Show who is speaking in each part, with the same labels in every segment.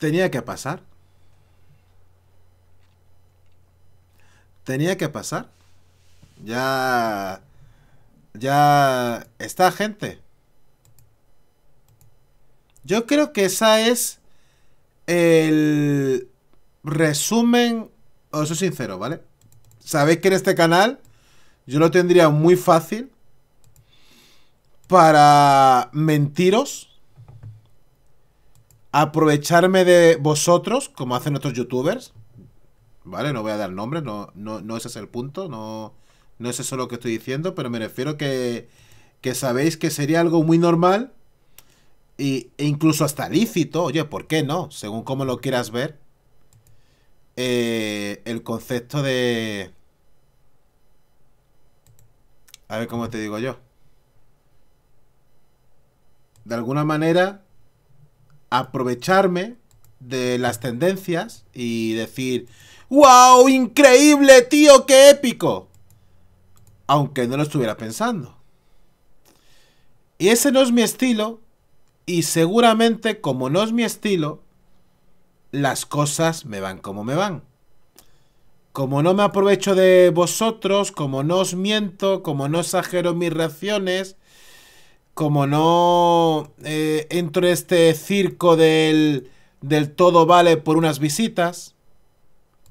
Speaker 1: Tenía que pasar. Tenía que pasar. Ya... Ya está gente. Yo creo que esa es el resumen. Os soy sincero, ¿vale? Sabéis que en este canal yo lo tendría muy fácil para mentiros aprovecharme de vosotros, como hacen otros youtubers. ¿Vale? No voy a dar nombres, no, no, no ese es el punto, no, no es eso lo que estoy diciendo, pero me refiero que, que sabéis que sería algo muy normal e incluso hasta lícito, oye, ¿por qué no? Según como lo quieras ver, eh, el concepto de... A ver cómo te digo yo. De alguna manera, aprovecharme de las tendencias y decir, ¡Wow! ¡Increíble, tío! ¡Qué épico! Aunque no lo estuviera pensando. Y ese no es mi estilo. Y seguramente, como no es mi estilo, las cosas me van como me van. Como no me aprovecho de vosotros, como no os miento, como no exagero mis reacciones, como no eh, entro en este circo del, todo vale por unas visitas,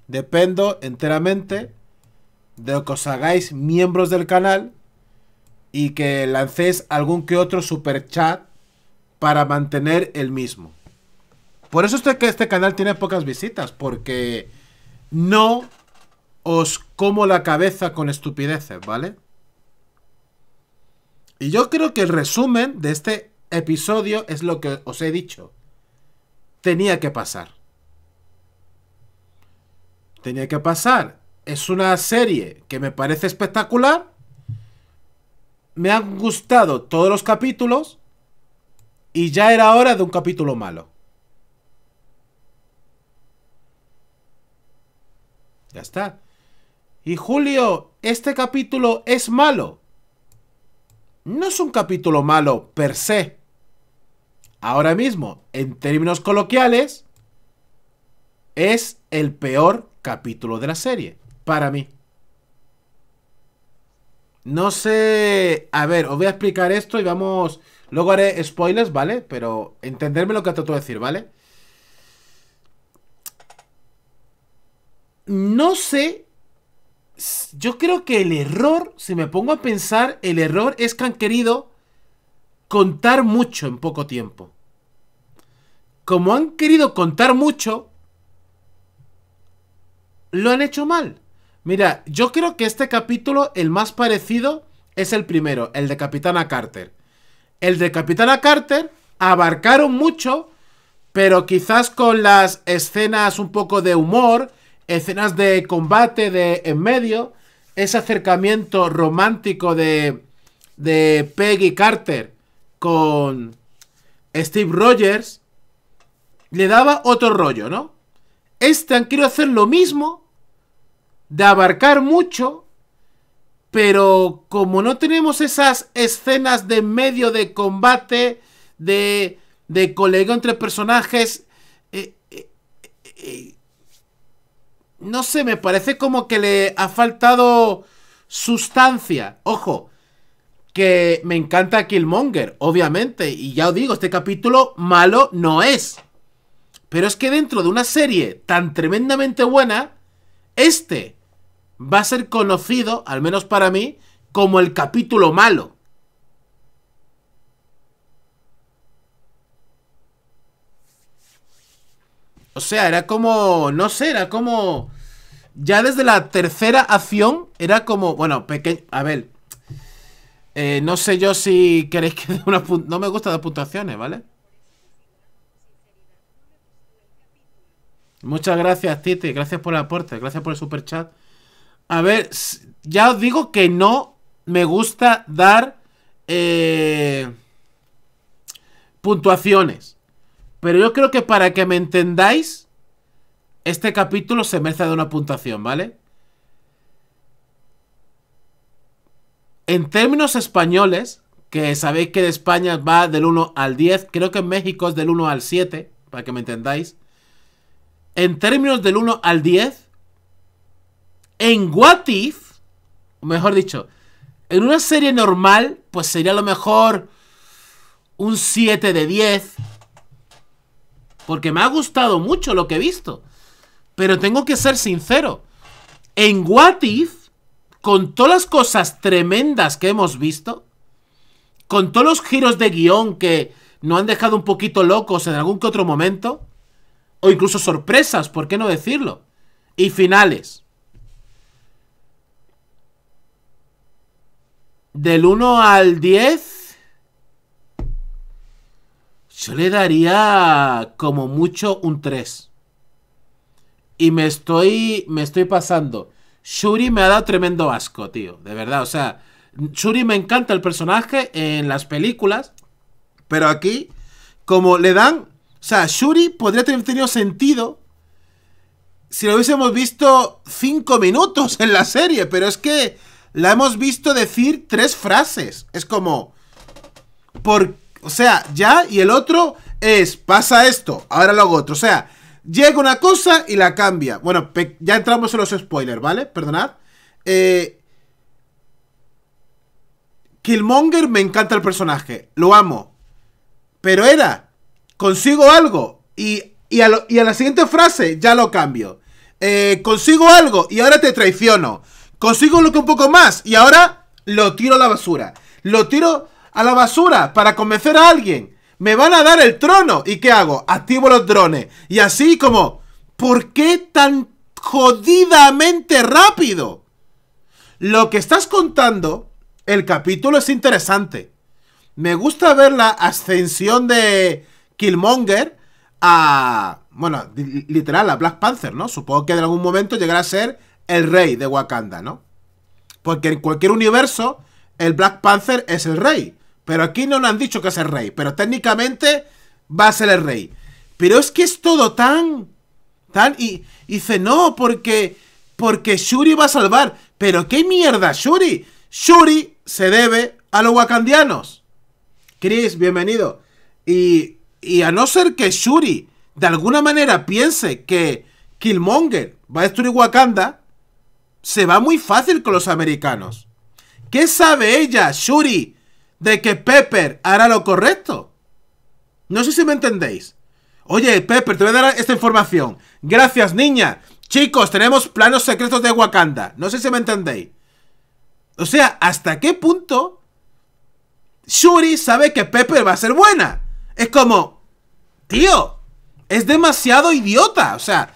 Speaker 1: dependo enteramente de que os hagáis miembros del canal y que lancéis algún que otro super chat para mantener el mismo. Por eso que este, este canal tiene pocas visitas, porque no os como la cabeza con estupideces, ¿vale? Y yo creo que el resumen de este episodio es lo que os he dicho. Tenía que pasar. Tenía que pasar. Es una serie que me parece espectacular. Me han gustado todos los capítulos. Y ya era hora de un capítulo malo. Ya está. Y Julio, este capítulo es malo no es un capítulo malo per se. Ahora mismo, en términos coloquiales, es el peor capítulo de la serie, para mí. No sé... A ver, os voy a explicar esto y vamos... Luego haré spoilers, ¿vale? Pero entenderme lo que trato de decir, ¿vale? No sé yo creo que el error, si me pongo a pensar, el error es que han querido contar mucho en poco tiempo. Como han querido contar mucho, lo han hecho mal. Mira, yo creo que este capítulo, el más parecido, es el primero, el de Capitana Carter. El de Capitana Carter abarcaron mucho, pero quizás con las escenas un poco de humor, escenas de combate de en medio, ese acercamiento romántico de, de Peggy Carter con Steve Rogers, le daba otro rollo, ¿no? Este han querido hacer lo mismo, de abarcar mucho, pero como no tenemos esas escenas de medio de combate, de, de colega entre personajes, eh, eh, eh, no sé, me parece como que le ha faltado sustancia. Ojo, que me encanta Killmonger, obviamente. Y ya os digo, este capítulo malo no es. Pero es que dentro de una serie tan tremendamente buena, este va a ser conocido, al menos para mí, como el capítulo malo. O sea, era como, no sé, era como... Ya desde la tercera acción era como, bueno, pequeño... A ver. Eh, no sé yo si queréis que dé una... No me gusta dar puntuaciones, ¿vale? Muchas gracias, Titi. Gracias por el aporte. Gracias por el super chat. A ver, ya os digo que no me gusta dar eh, puntuaciones. Pero yo creo que para que me entendáis, este capítulo se merece de una puntuación, ¿vale? En términos españoles, que sabéis que de España va del 1 al 10, creo que en México es del 1 al 7, para que me entendáis. En términos del 1 al 10, en What If, mejor dicho, en una serie normal, pues sería a lo mejor un 7 de 10, porque me ha gustado mucho lo que he visto. Pero tengo que ser sincero. En What If, con todas las cosas tremendas que hemos visto, con todos los giros de guión que nos han dejado un poquito locos en algún que otro momento, o incluso sorpresas, ¿por qué no decirlo? Y finales. Del 1 al 10, yo le daría como mucho un 3. Y me estoy, me estoy pasando. Shuri me ha dado tremendo asco, tío. De verdad, o sea, Shuri me encanta el personaje en las películas. Pero aquí, como le dan... O sea, Shuri podría tener tenido sentido si lo hubiésemos visto 5 minutos en la serie, pero es que la hemos visto decir tres frases. Es como, ¿por o sea, ya, y el otro es, pasa esto, ahora lo hago otro. O sea, llega una cosa y la cambia. Bueno, ya entramos en los spoilers, ¿vale? Perdonad. Eh, Killmonger me encanta el personaje, lo amo. Pero era, consigo algo y, a, la siguiente frase ya lo cambio. Eh, consigo algo y ahora te traiciono. Consigo lo que un poco más y ahora lo tiro a la basura. Lo tiro a la basura para convencer a alguien. Me van a dar el trono. ¿Y qué hago? Activo los drones. Y así como, ¿por qué tan jodidamente rápido? Lo que estás contando, el capítulo es interesante. Me gusta ver la ascensión de Killmonger a, bueno, literal, a Black Panther, ¿no? Supongo que en algún momento llegará a ser el rey de Wakanda, ¿no? Porque en cualquier universo, el Black Panther es el rey. Pero aquí no nos han dicho que es el rey, pero técnicamente va a ser el rey. Pero es que es todo tan... tan y, dice, no, porque, porque Shuri va a salvar. Pero qué mierda, Shuri. Shuri se debe a los wakandianos. Chris, bienvenido. Y, y a no ser que Shuri de alguna manera piense que Killmonger va a destruir Wakanda, se va muy fácil con los americanos. ¿Qué sabe ella, Shuri, de que Pepper hará lo correcto. No sé si me entendéis. Oye, Pepper, te voy a dar esta información. Gracias, niña. Chicos, tenemos planos secretos de Wakanda. No sé si me entendéis. O sea, ¿hasta qué punto Shuri sabe que Pepper va a ser buena? Es como, tío, es demasiado idiota. O sea,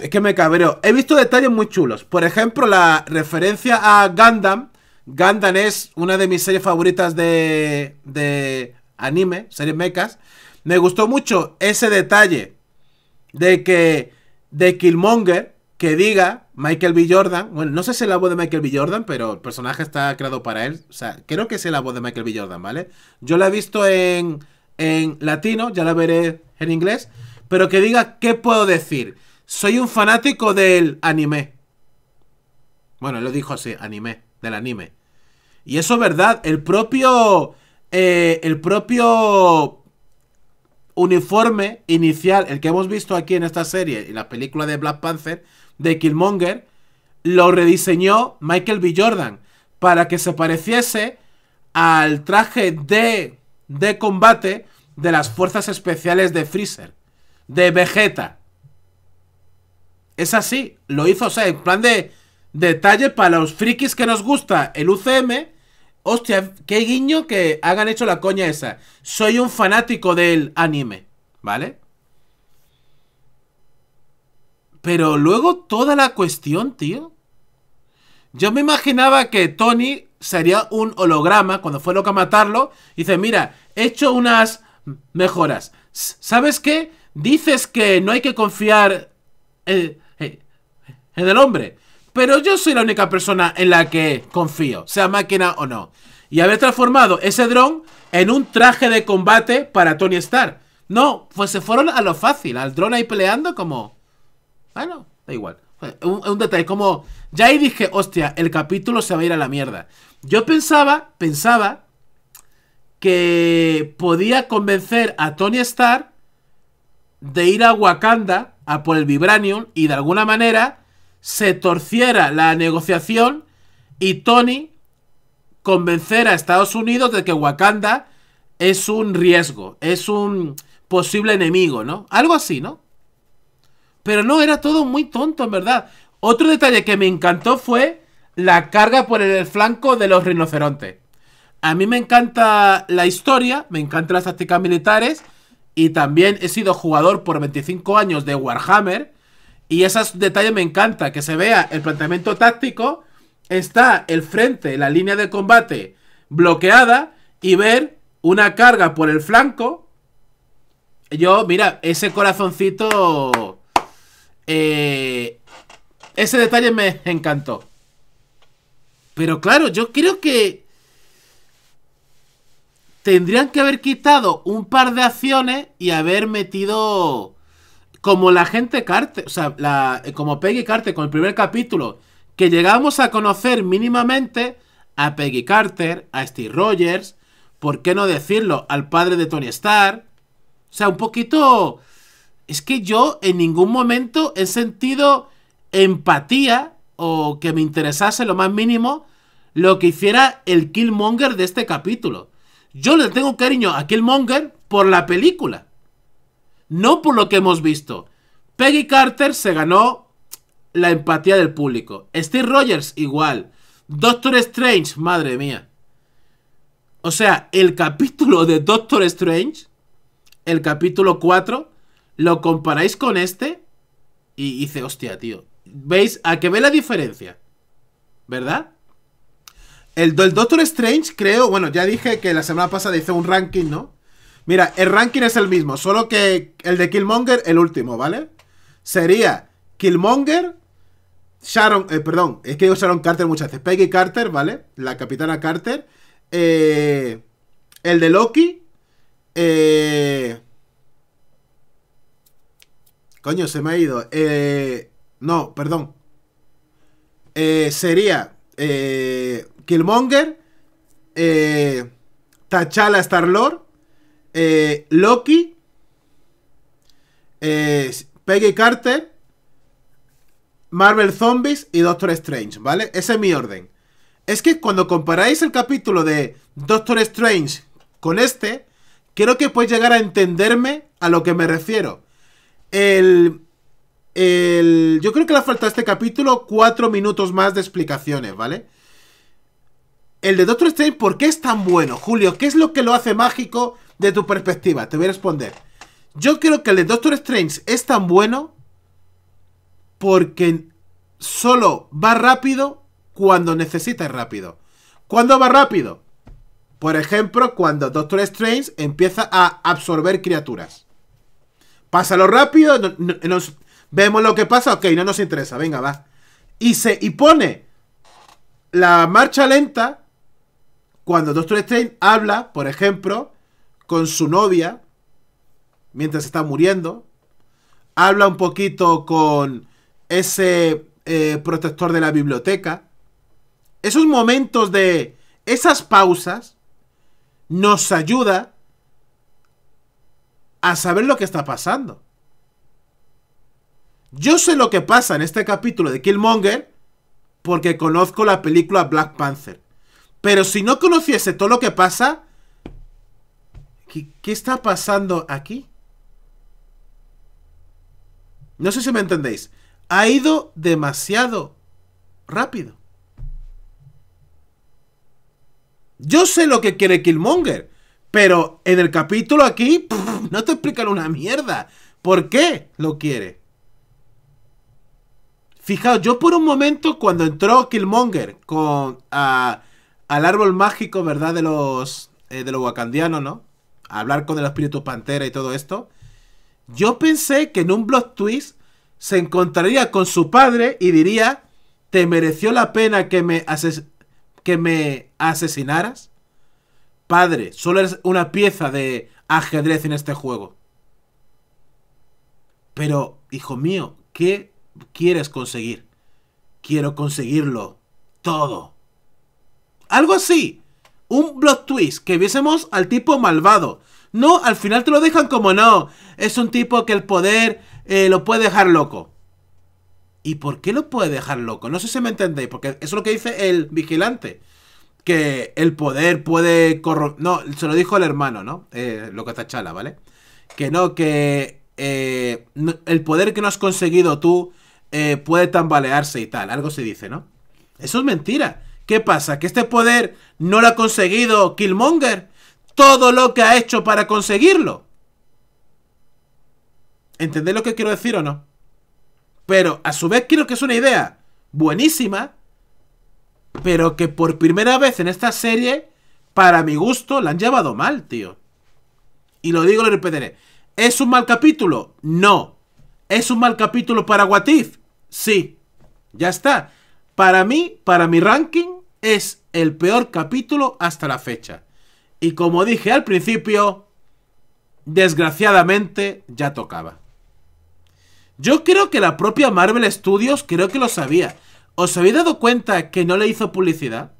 Speaker 1: es que me cabreo. He visto detalles muy chulos. Por ejemplo, la referencia a Gundam Gandan es una de mis series favoritas de, de anime, series mechas. Me gustó mucho ese detalle de que de Killmonger que diga Michael B. Jordan. Bueno, no sé si es la voz de Michael B. Jordan, pero el personaje está creado para él. O sea, creo que es la voz de Michael B. Jordan, ¿vale? Yo la he visto en, en latino, ya la veré en inglés. Pero que diga, ¿qué puedo decir? Soy un fanático del anime. Bueno, lo dijo así, anime del anime. Y eso es verdad. El propio. Eh, el propio uniforme inicial, el que hemos visto aquí en esta serie y la película de Black Panther de Killmonger, lo rediseñó Michael B. Jordan para que se pareciese al traje de, de combate de las fuerzas especiales de Freezer, de Vegeta. Es así, lo hizo, o sea, en plan de Detalle para los frikis que nos gusta el UCM. Hostia, qué guiño que hagan hecho la coña esa. Soy un fanático del anime, ¿vale? Pero luego toda la cuestión, tío. Yo me imaginaba que Tony sería un holograma cuando fue loco a matarlo. Dice, mira, he hecho unas mejoras. ¿Sabes qué? Dices que no hay que confiar en, eh, eh, en el hombre. Pero yo soy la única persona en la que confío, sea máquina o no. Y haber transformado ese dron en un traje de combate para Tony Stark. No, pues se fueron a lo fácil, al dron ahí peleando como... Bueno, da igual. Un, un, detalle, como... Ya ahí dije, hostia, el capítulo se va a ir a la mierda. Yo pensaba, pensaba... Que podía convencer a Tony Stark de ir a Wakanda a por el Vibranium y de alguna manera se torciera la negociación y Tony convencer a Estados Unidos de que Wakanda es un riesgo, es un posible enemigo, ¿no? Algo así, ¿no? Pero no, era todo muy tonto, en verdad. Otro detalle que me encantó fue la carga por el flanco de los rinocerontes. A mí me encanta la historia, me encantan las tácticas militares y también he sido jugador por 25 años de Warhammer y esos detalles me encanta, que se vea el planteamiento táctico, está el frente, la línea de combate bloqueada y ver una carga por el flanco. Yo, mira, ese corazoncito... Eh, ese detalle me encantó. Pero claro, yo creo que tendrían que haber quitado un par de acciones y haber metido como la gente Carter, o sea, la, eh, como Peggy Carter con el primer capítulo, que llegamos a conocer mínimamente a Peggy Carter, a Steve Rogers, ¿por qué no decirlo? Al padre de Tony Stark. O sea, un poquito... Es que yo en ningún momento he sentido empatía o que me interesase lo más mínimo lo que hiciera el Killmonger de este capítulo. Yo le tengo cariño a Killmonger por la película no por lo que hemos visto. Peggy Carter se ganó la empatía del público. Steve Rogers igual. Doctor Strange, madre mía. O sea, el capítulo de Doctor Strange, el capítulo 4, lo comparáis con este y dice, hostia, tío. ¿Veis? A qué ve la diferencia. ¿Verdad? El, el Doctor Strange, creo, bueno, ya dije que la semana pasada hice un ranking, ¿no? Mira, el ranking es el mismo, solo que el de Killmonger, el último, ¿vale? Sería Killmonger, Sharon, eh, perdón, es que digo Sharon Carter muchas veces, Peggy Carter, ¿vale? La capitana Carter, eh, el de Loki, eh, coño, se me ha ido, eh, no, perdón, eh, sería Killmonger, eh, T'Challa Star-Lord, eh, Loki, eh, Peggy Carter, Marvel Zombies y Doctor Strange, ¿vale? Ese es mi orden. Es que cuando comparáis el capítulo de Doctor Strange con este, creo que podéis llegar a entenderme a lo que me refiero. El, el, yo creo que le falta a este capítulo cuatro minutos más de explicaciones, ¿vale? El de Doctor Strange, ¿por qué es tan bueno, Julio? ¿Qué es lo que lo hace mágico? de tu perspectiva. Te voy a responder. Yo creo que el de Doctor Strange es tan bueno porque solo va rápido cuando necesita rápido. ¿Cuándo va rápido? Por ejemplo, cuando Doctor Strange empieza a absorber criaturas. Pásalo rápido, vemos lo que pasa, ok, no nos interesa, venga, va. Y, se, y pone la marcha lenta cuando Doctor Strange habla, por ejemplo, con su novia mientras está muriendo. Habla un poquito con ese eh, protector de la biblioteca. Esos momentos de esas pausas nos ayuda a saber lo que está pasando. Yo sé lo que pasa en este capítulo de Killmonger porque conozco la película Black Panther. Pero si no conociese todo lo que pasa, ¿Qué, está pasando aquí? No sé si me entendéis. Ha ido demasiado rápido. Yo sé lo que quiere Killmonger, pero en el capítulo aquí no te explican una mierda. ¿Por qué lo quiere? Fijaos, yo por un momento cuando entró Killmonger con al árbol mágico, ¿verdad? De los, eh, de los wakandianos, ¿no? hablar con el espíritu pantera y todo esto, yo pensé que en un blog twist se encontraría con su padre y diría, ¿te mereció la pena que me, que me asesinaras? Padre, solo eres una pieza de ajedrez en este juego. Pero, hijo mío, ¿qué quieres conseguir? Quiero conseguirlo todo. Algo así un plot twist, que viésemos al tipo malvado. No, al final te lo dejan como no. Es un tipo que el poder eh, lo puede dejar loco. ¿Y por qué lo puede dejar loco? No sé si me entendéis, porque eso es lo que dice el vigilante. Que el poder puede corromper... No, se lo dijo el hermano, ¿no? Eh, lo que está chala, ¿vale? Que no, que eh, el poder que no has conseguido tú puede tambalearse y tal. Algo se dice, ¿no? Eso es mentira. ¿Qué pasa? Que este poder no lo ha conseguido Killmonger. Todo lo que ha hecho para conseguirlo. ¿Entendéis lo que quiero decir o no? Pero a su vez creo que es una idea buenísima. Pero que por primera vez en esta serie, para mi gusto, la han llevado mal, tío. Y lo digo y lo repetiré. ¿Es un mal capítulo? No. ¿Es un mal capítulo para Watif? Sí. Ya está. Para mí, para mi ranking, es el peor capítulo hasta la fecha. Y como dije al principio, desgraciadamente ya tocaba. Yo creo que la propia Marvel Studios creo que lo sabía. ¿Os habéis dado cuenta que no le hizo publicidad?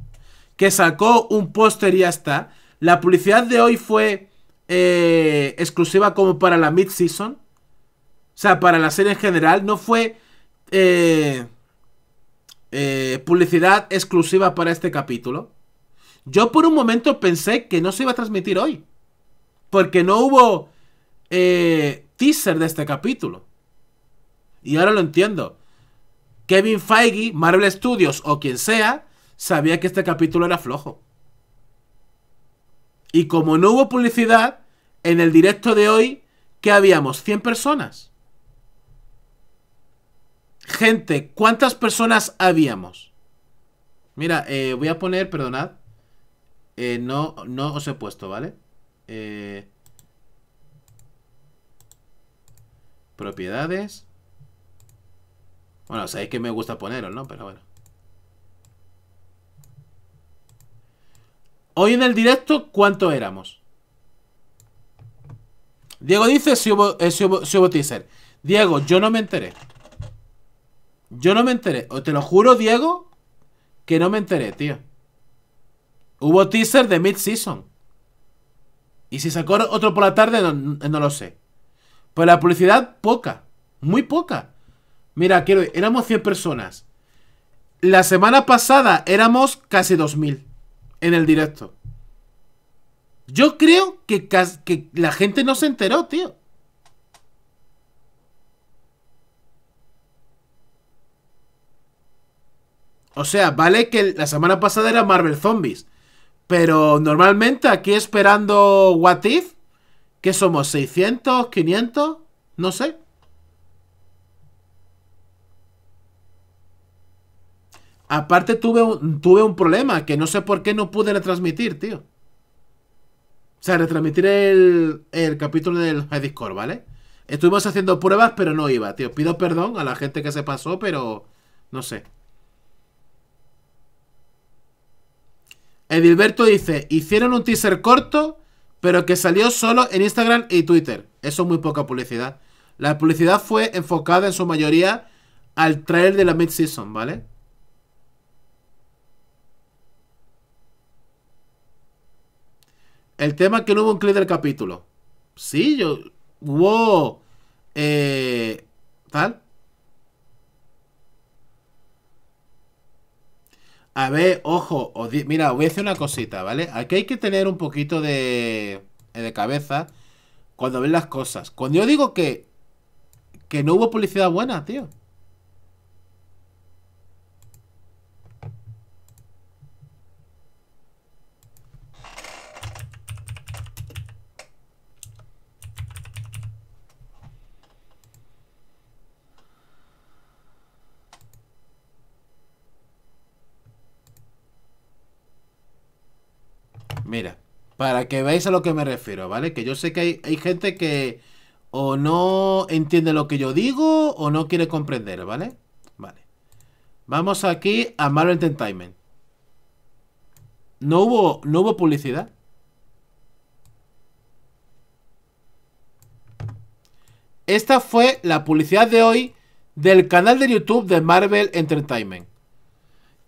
Speaker 1: Que sacó un póster y ya está. La publicidad de hoy fue eh, exclusiva como para la mid-season. O sea, para la serie en general. No fue... Eh, eh, publicidad exclusiva para este capítulo. Yo por un momento pensé que no se iba a transmitir hoy. Porque no hubo eh, teaser de este capítulo. Y ahora lo entiendo. Kevin Feige, Marvel Studios o quien sea, sabía que este capítulo era flojo. Y como no hubo publicidad, en el directo de hoy, que habíamos? 100 personas. Gente, ¿cuántas personas habíamos? Mira, eh, voy a poner, perdonad. Eh, no, no os he puesto, ¿vale? Eh, propiedades. Bueno, sabéis que me gusta poneros, ¿no? Pero bueno. Hoy en el directo, ¿cuántos éramos? Diego dice si si Diego, yo no me enteré. Yo no me enteré. te lo juro, Diego, que no me enteré, tío. Hubo teaser de mid-season. Y si sacó otro por la tarde, no, lo sé. Pues la publicidad, poca. Muy poca. Mira, quiero éramos 100 personas. La semana pasada éramos casi 2000 en el directo. Yo creo que, que la gente no se enteró, tío. O sea, vale que la semana pasada era Marvel Zombies. Pero normalmente aquí esperando What If, que somos 600, 500, no sé. Aparte tuve un, tuve un problema que no sé por qué no pude retransmitir, tío. O sea, retransmitir el, el capítulo del Discord, ¿vale? Estuvimos haciendo pruebas, pero no iba, tío. Pido perdón a la gente que se pasó, pero no sé. Edilberto dice, hicieron un teaser corto, pero que salió solo en Instagram y Twitter. Eso es muy poca publicidad. La publicidad fue enfocada en su mayoría al trailer de la mid-season, ¿vale? El tema que no hubo un clip del capítulo. Sí, yo... hubo Eh, ¿Tal? A ver, ojo, mira, os voy a decir una cosita, ¿vale? Aquí hay que tener un poquito de, eh, de cabeza cuando ven las cosas. Cuando yo digo que, que no hubo publicidad buena, tío. Mira, para que veáis a lo que me refiero, ¿vale? Que yo sé que hay, gente que o no entiende lo que yo digo o no quiere comprender, ¿vale? Vale. Vamos aquí a Marvel Entertainment. No hubo, no hubo publicidad. Esta fue la publicidad de hoy del canal de YouTube de Marvel Entertainment.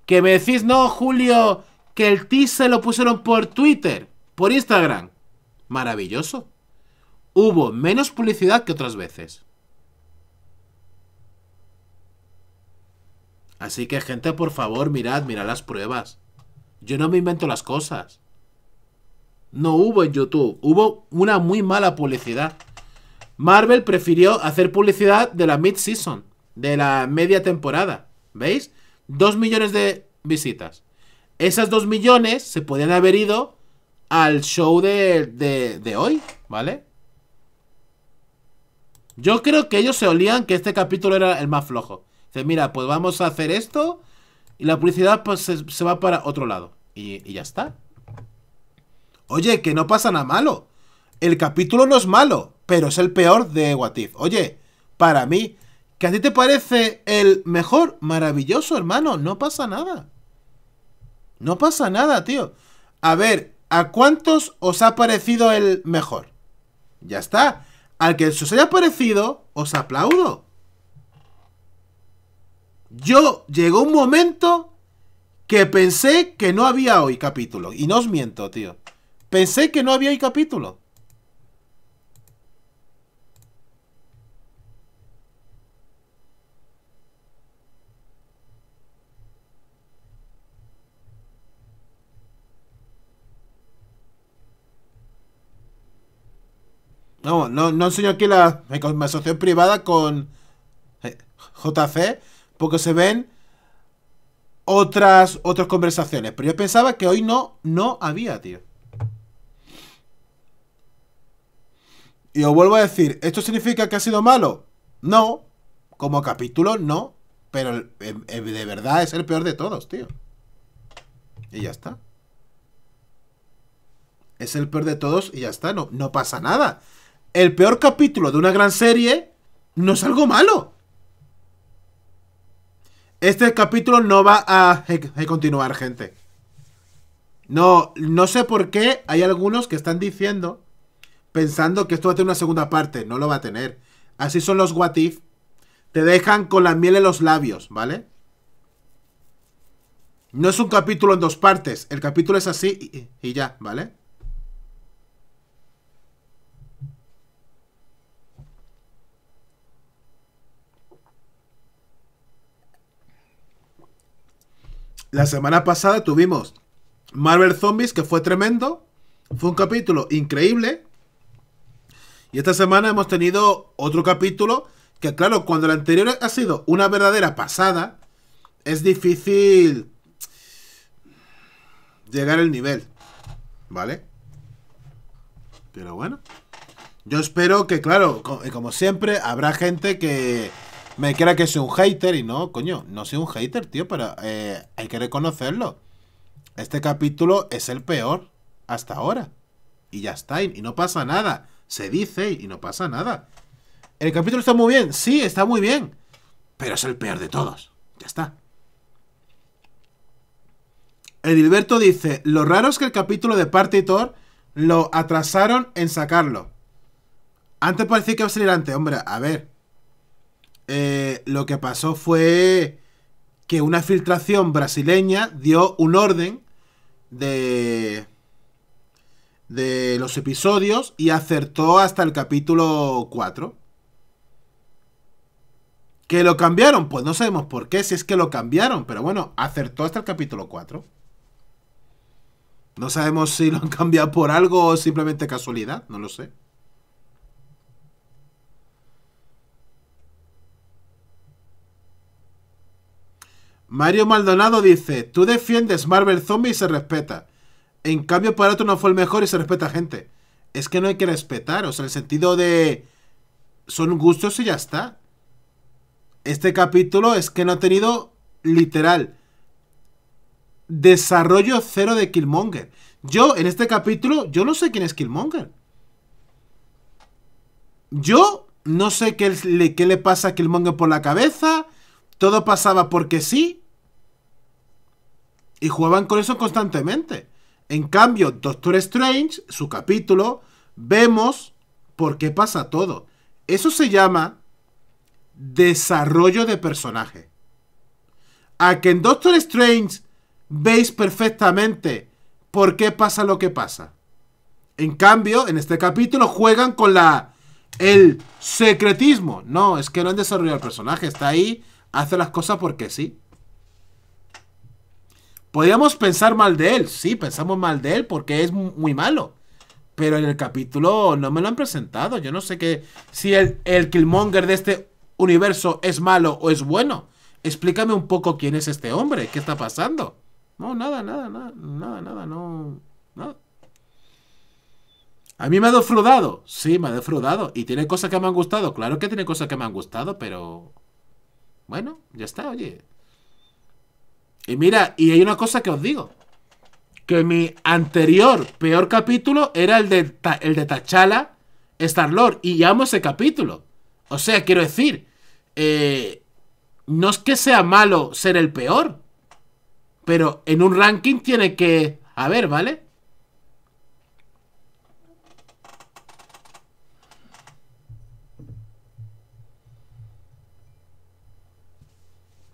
Speaker 1: Que me decís, no, Julio, que el se lo pusieron por Twitter, por Instagram. Maravilloso. Hubo menos publicidad que otras veces. Así que gente, por favor, mirad, mirad las pruebas. Yo no me invento las cosas. No hubo en YouTube, hubo una muy mala publicidad. Marvel prefirió hacer publicidad de la mid-season, de la media temporada. ¿Veis? Dos millones de visitas. Esas dos millones se podían haber ido al show de, hoy, ¿vale? Yo creo que ellos se olían que este capítulo era el más flojo. Dice, mira, pues vamos a hacer esto y la publicidad pues se, va para otro lado. Y, ya está. Oye, que no pasa nada malo. El capítulo no es malo, pero es el peor de Watif. Oye, para mí, que a ti te parece el mejor, maravilloso, hermano, no pasa nada. No pasa nada, tío. A ver, ¿a cuántos os ha parecido el mejor? Ya está. Al que os haya parecido, os aplaudo. Yo llegó un momento que pensé que no había hoy capítulo. Y no os miento, tío. Pensé que no había hoy capítulo. No, no, no enseño aquí la, conversación privada con eh, JC, porque se ven otras, otras conversaciones. Pero yo pensaba que hoy no, no había, tío. Y os vuelvo a decir, ¿esto significa que ha sido malo? No, como capítulo no, pero eh, eh, de verdad es el peor de todos, tío. Y ya está. Es el peor de todos y ya está, no, no pasa nada el peor capítulo de una gran serie no es algo malo. Este capítulo no va a, continuar, gente. No, no sé por qué hay algunos que están diciendo, pensando que esto va a tener una segunda parte. No lo va a tener. Así son los what Te dejan con la miel en los labios, ¿vale? No es un capítulo en dos partes. El capítulo es así y ya, ¿vale? La semana pasada tuvimos Marvel Zombies, que fue tremendo. Fue un capítulo increíble. Y esta semana hemos tenido otro capítulo que, claro, cuando el anterior ha sido una verdadera pasada, es difícil llegar al nivel. ¿Vale? Pero bueno. Yo espero que, claro, como siempre, habrá gente que me crea que soy un hater y no, coño, no soy un hater, tío, pero eh, hay que reconocerlo. Este capítulo es el peor hasta ahora. Y ya está, y no pasa nada. Se dice y no pasa nada. El capítulo está muy bien, sí, está muy bien. Pero es el peor de todos. Ya está. Edilberto dice, lo raro es que el capítulo de Partitor lo atrasaron en sacarlo. Antes parecía que iba a salir antes. Hombre, a ver. Eh, lo que pasó fue que una filtración brasileña dio un orden de, de los episodios y acertó hasta el capítulo 4. ¿Que lo cambiaron? Pues no sabemos por qué, si es que lo cambiaron, pero bueno, acertó hasta el capítulo 4. No sabemos si lo han cambiado por algo o simplemente casualidad, no lo sé. Mario Maldonado dice, tú defiendes Marvel Zombie y se respeta. En cambio, para otro no fue el mejor y se respeta gente. Es que no hay que respetar, o sea, el sentido de... Son gustos y ya está. Este capítulo es que no ha tenido, literal, desarrollo cero de Killmonger. Yo, en este capítulo, yo no sé quién es Killmonger. Yo no sé qué, le, qué le pasa a Killmonger por la cabeza. Todo pasaba porque sí. Y juegan con eso constantemente. En cambio, Doctor Strange, su capítulo, vemos por qué pasa todo. Eso se llama desarrollo de personaje. A que en Doctor Strange veis perfectamente por qué pasa lo que pasa. En cambio, en este capítulo juegan con la el secretismo. No, es que no han desarrollado el personaje, está ahí hace las cosas porque sí. Podríamos pensar mal de él, sí, pensamos mal de él porque es muy malo. Pero en el capítulo no me lo han presentado. Yo no sé qué si el, el Killmonger de este universo es malo o es bueno. Explícame un poco quién es este hombre, qué está pasando. No, nada, nada, nada, nada, nada, no, nada. A mí me ha defraudado, sí, me ha defraudado. Y tiene cosas que me han gustado, claro que tiene cosas que me han gustado, pero bueno, ya está, oye. Y mira, y hay una cosa que os digo. Que mi anterior peor capítulo era el de, el de Tachala Star-Lord. Y llamo ese capítulo. O sea, quiero decir, eh, no es que sea malo ser el peor. Pero en un ranking tiene que A ver, ¿vale?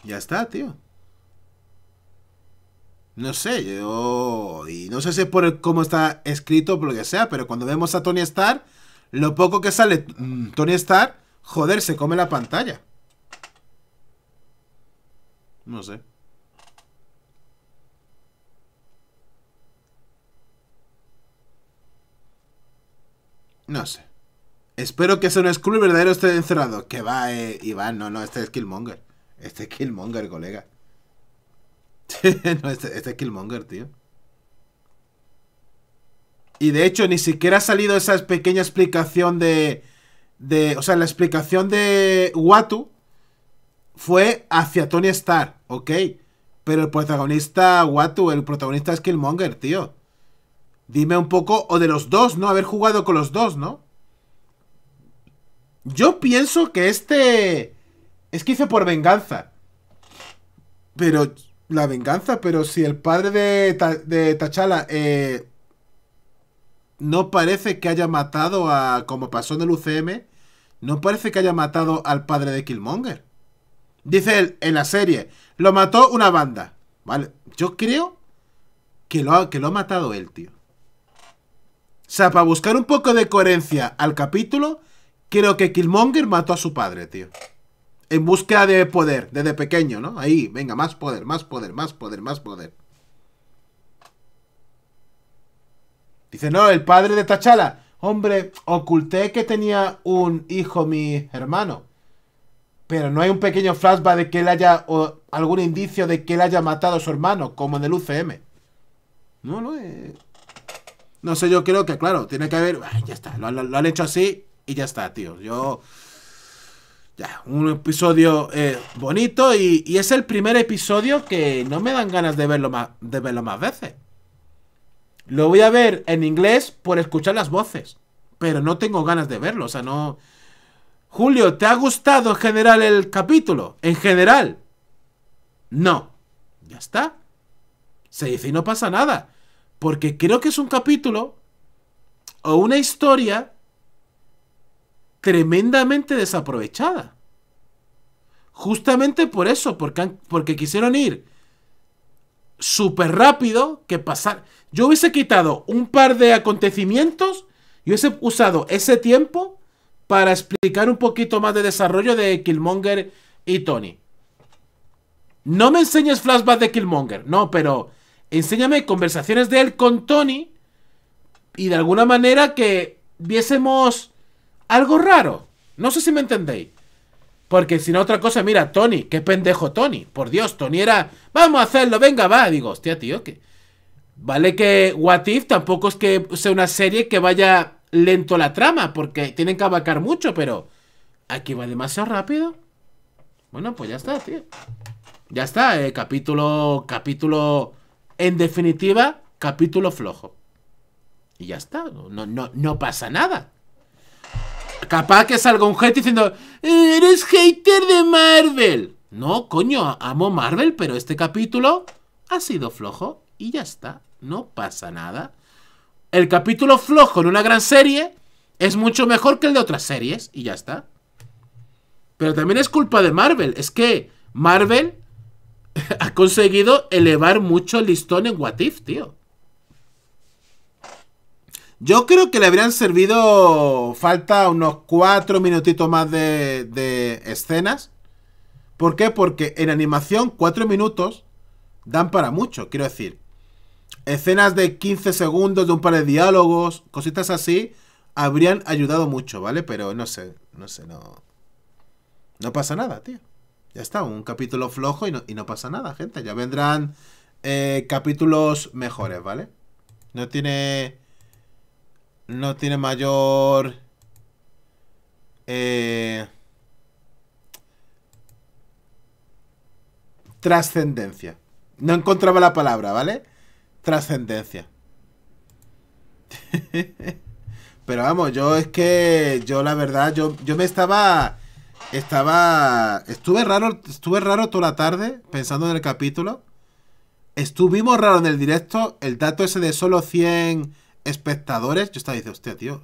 Speaker 1: Ya está, tío. No sé, yo... Y no sé si es por cómo está escrito o por lo que sea, pero cuando vemos a Tony Stark, lo poco que sale mm, Tony Stark, joder, se come la pantalla. No sé. No sé. Espero que sea un Skrull verdadero esté encerrado. Que va, eh, Iván, no, no, este es Killmonger. Este es Killmonger, colega. no, este, este, es Killmonger, tío. Y de hecho, ni siquiera ha salido esa pequeña explicación de. de o sea, la explicación de Watu fue hacia Tony Stark, ok. Pero el protagonista Watu, el protagonista es Killmonger, tío. Dime un poco, o de los dos, ¿no? Haber jugado con los dos, ¿no? Yo pienso que este. Es que hice por venganza. Pero. La venganza, pero si el padre de, Tachala. Eh, no parece que haya matado a. Como pasó en el UCM. No parece que haya matado al padre de Killmonger. Dice él en la serie. Lo mató una banda. Vale. Yo creo. Que lo que lo ha matado él, tío. O sea, para buscar un poco de coherencia al capítulo, creo que Killmonger mató a su padre, tío en búsqueda de poder desde pequeño, ¿no? Ahí, venga, más poder, más poder, más poder, más poder. Dice, no, el padre de Tachala. Hombre, oculté que tenía un hijo mi hermano. Pero no hay un pequeño flashback de que él haya, o algún indicio de que él haya matado a su hermano, como en el UCM. No, no, es... Eh. no sé, yo creo que, claro, tiene que haber... ya está, lo han hecho así y ya está, tío. Yo... Ya, un episodio eh, bonito y, es el primer episodio que no me dan ganas de verlo, más, de verlo más veces. Lo voy a ver en inglés por escuchar las voces, pero no tengo ganas de verlo, o sea, no... Julio, ¿te ha gustado en general el capítulo? En general. No. Ya está. Se dice y no pasa nada. Porque creo que es un capítulo o una historia tremendamente desaprovechada. Justamente por eso, porque, porque quisieron ir súper rápido que pasar. Yo hubiese quitado un par de acontecimientos y hubiese usado ese tiempo para explicar un poquito más de desarrollo de Killmonger y Tony. No me enseñes flashbacks de Killmonger, no, pero enséñame conversaciones de él con Tony y de alguna manera que viésemos algo raro. No sé si me entendéis. Porque si no, otra cosa, mira, Tony, qué pendejo Tony. Por Dios, Tony era, vamos a hacerlo, venga, va. Digo, hostia, tío, que. Vale que What If tampoco es que sea una serie que vaya lento la trama, porque tienen que abarcar mucho, pero. Aquí va demasiado rápido. Bueno, pues ya está, tío. Ya está, eh, capítulo. Capítulo. En definitiva, capítulo flojo. Y ya está, no pasa nada. Capaz que salga un hate diciendo, eres hater de Marvel. No, coño, amo Marvel, pero este capítulo ha sido flojo y ya está, no pasa nada. El capítulo flojo en una gran serie es mucho mejor que el de otras series y ya está. Pero también es culpa de Marvel, es que Marvel ha conseguido elevar mucho el listón en What If, tío. Yo creo que le habrían servido falta unos cuatro minutitos más de, escenas. ¿Por qué? Porque en animación cuatro minutos dan para mucho, quiero decir. Escenas de 15 segundos de un par de diálogos, cositas así, habrían ayudado mucho, ¿vale? Pero no sé, no sé, no... No pasa nada, tío. Ya está, un capítulo flojo y no, pasa nada, gente. Ya vendrán eh, capítulos mejores, ¿vale? No tiene no tiene mayor... Eh, trascendencia. No encontraba la palabra, ¿vale? Trascendencia. Pero vamos, yo es que yo la verdad, yo, yo me estaba... Estaba... Estuve raro, estuve raro toda la tarde pensando en el capítulo. Estuvimos raro en el directo. El dato ese de solo 100 espectadores, yo estaba diciendo, hostia, tío,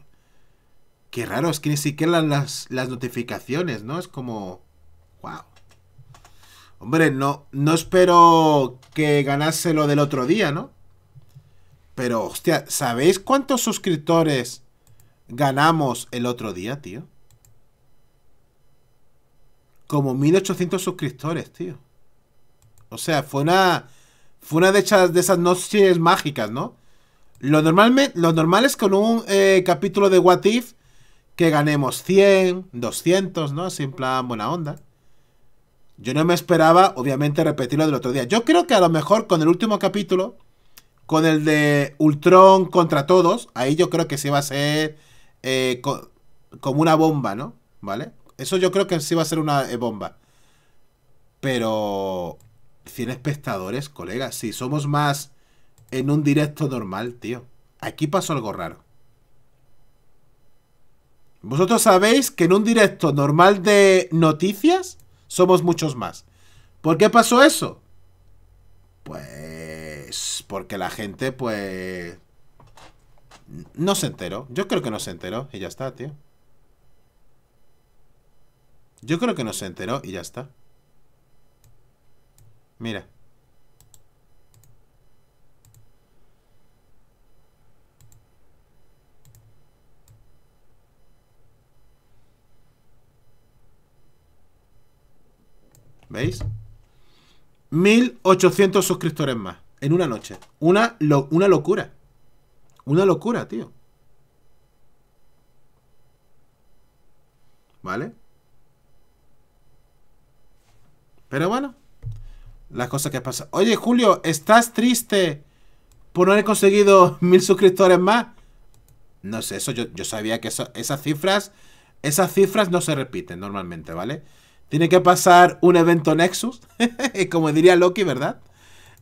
Speaker 1: qué raro, es que ni siquiera las, las notificaciones, ¿no? Es como, wow. Hombre, no, no espero que ganase lo del otro día, ¿no? Pero, hostia, ¿sabéis cuántos suscriptores ganamos el otro día, tío? Como 1800 suscriptores, tío. O sea, fue una. Fue una de esas, de esas noches mágicas, ¿no? Lo, lo normal es con un eh, capítulo de What If que ganemos 100, 200, ¿no? Así en plan buena onda. Yo no me esperaba, obviamente, repetirlo del otro día. Yo creo que a lo mejor con el último capítulo, con el de Ultron contra todos, ahí yo creo que sí va a ser eh, como una bomba, ¿no? ¿Vale? Eso yo creo que sí va a ser una eh, bomba. Pero... 100 espectadores, colegas. Si somos más en un directo normal, tío. Aquí pasó algo raro. Vosotros sabéis que en un directo normal de noticias somos muchos más. ¿Por qué pasó eso? Pues porque la gente, pues... No se enteró. Yo creo que no se enteró y ya está, tío. Yo creo que no se enteró y ya está. Mira. ¿Veis? 1800 suscriptores más en una noche. Una, una locura. Una locura, tío. ¿Vale? Pero bueno, las cosas que pasan. Oye, Julio, ¿estás triste por no haber conseguido mil suscriptores más? No sé, eso yo, yo sabía que esas cifras, esas cifras no se repiten normalmente, ¿vale? Tiene que pasar un evento Nexus, como diría Loki, ¿verdad?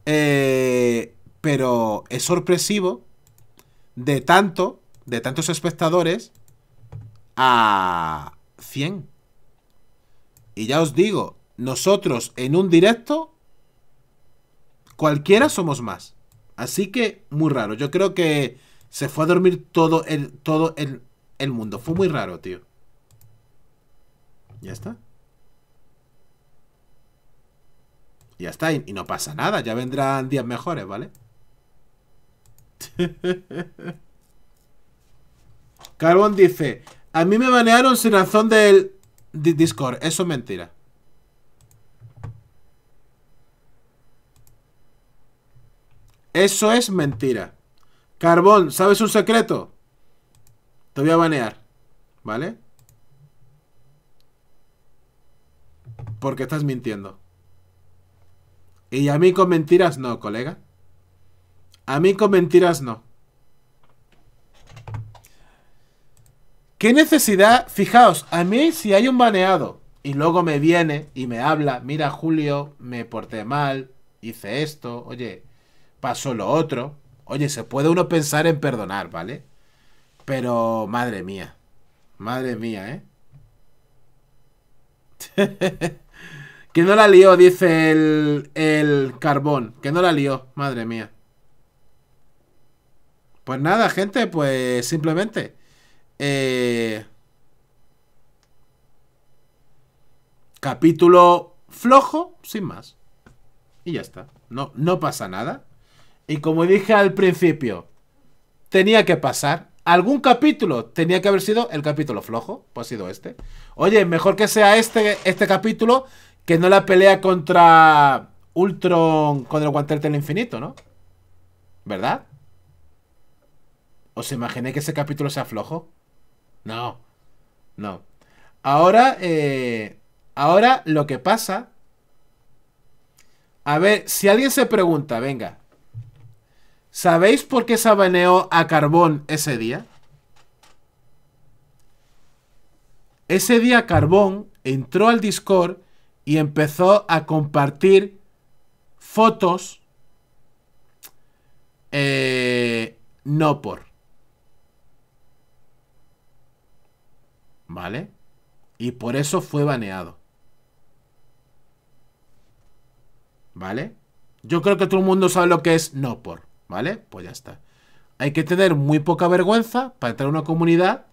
Speaker 1: Eh, pero es sorpresivo de tanto, de tantos espectadores, a 100. Y ya os digo, nosotros en un directo, cualquiera somos más. Así que muy raro. Yo creo que se fue a dormir todo el, todo el mundo. Fue muy raro, tío. Ya está. ya está, y, y no pasa nada, ya vendrán días mejores, ¿vale? Carbón dice, a mí me banearon sin razón del Discord, eso es mentira. Eso es mentira. Carbón, ¿sabes un secreto? Te voy a banear, ¿vale? Porque estás mintiendo. Y a mí con mentiras no, colega. A mí con mentiras no. ¿Qué necesidad? Fijaos, a mí si hay un baneado y luego me viene y me habla, mira Julio, me porté mal, hice esto, oye, pasó lo otro. Oye, se puede uno pensar en perdonar, ¿vale? Pero, madre mía, madre mía, ¿eh? Que no la lió, dice el, el carbón. Que no la lió, madre mía. Pues nada, gente, pues simplemente. Eh, capítulo flojo, sin más. Y ya está. No, no pasa nada. Y como dije al principio, tenía que pasar. Algún capítulo tenía que haber sido el capítulo flojo, pues ha sido este. Oye, mejor que sea este, este capítulo que no la pelea contra Ultron con el guantelete del infinito, ¿no? ¿Verdad? ¿Os imaginé que ese capítulo sea flojo? No. No. Ahora, eh, ahora lo que pasa... A ver, si alguien se pregunta, venga. ¿Sabéis por qué sabaneó a Carbón ese día? Ese día Carbón entró al Discord y empezó a compartir fotos eh, no por. ¿Vale? Y por eso fue baneado. ¿Vale? Yo creo que todo el mundo sabe lo que es no por. ¿Vale? Pues ya está. Hay que tener muy poca vergüenza para entrar a una comunidad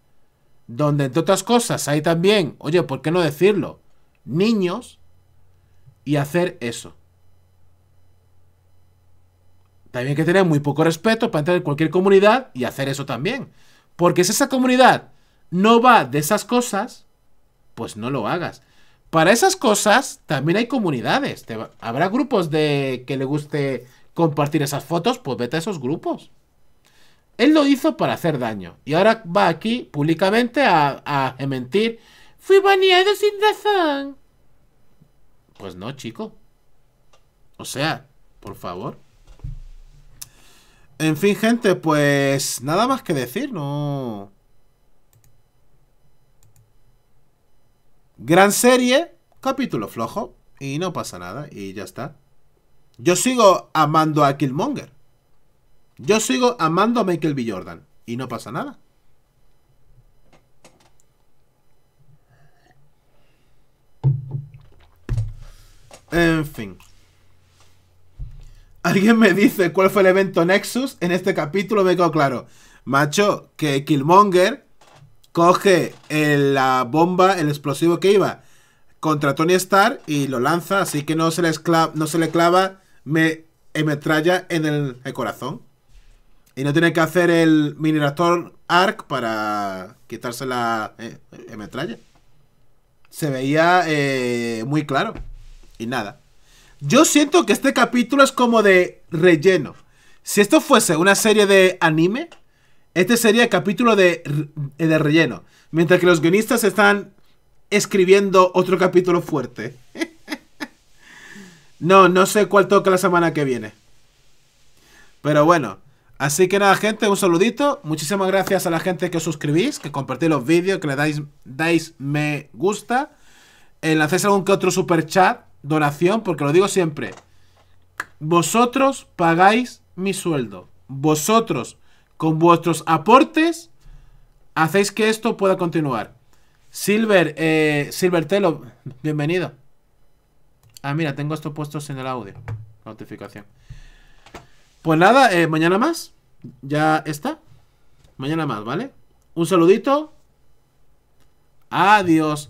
Speaker 1: donde, entre otras cosas, hay también, oye, ¿por qué no decirlo? Niños y hacer eso. También hay que tener muy poco respeto para entrar en cualquier comunidad y hacer eso también. Porque si esa comunidad no va de esas cosas, pues no lo hagas. Para esas cosas también hay comunidades. habrá grupos de que le guste compartir esas fotos, pues vete a esos grupos. Él lo hizo para hacer daño. Y ahora va aquí públicamente a, a mentir. Fui baneado sin razón. Pues no, chico. O sea, por favor. En fin, gente, pues nada más que decir, no. Gran serie, capítulo flojo, y no pasa nada, y ya está. Yo sigo amando a Killmonger. Yo sigo amando a Michael B. Jordan, y no pasa nada. En fin. Alguien me dice cuál fue el evento Nexus. En este capítulo me quedo claro. Macho, que Killmonger coge la bomba, el explosivo que iba contra Tony Stark y lo lanza, así que no se le, no se le clava me, metralla en el, corazón. Y no tiene que hacer el Minerator Arc para quitarse la eh, metralla. Se veía eh, muy claro y nada. Yo siento que este capítulo es como de relleno. Si esto fuese una serie de anime, este sería el capítulo de, relleno. Mientras que los guionistas están escribiendo otro capítulo fuerte. no, no sé cuál toca la semana que viene. Pero bueno. Así que nada, gente, un saludito. Muchísimas gracias a la gente que os suscribís, que compartís los vídeos, que le dais, dais me gusta. Enlaces lancéis algún que otro super chat donación, porque lo digo siempre. Vosotros pagáis mi sueldo. Vosotros, con vuestros aportes, hacéis que esto pueda continuar. Silver, eh, Silver Telo, bienvenido. Ah, mira, tengo esto puesto en el audio. Notificación. Pues nada, eh, mañana más. Ya está. Mañana más, ¿vale? Un saludito. Adiós.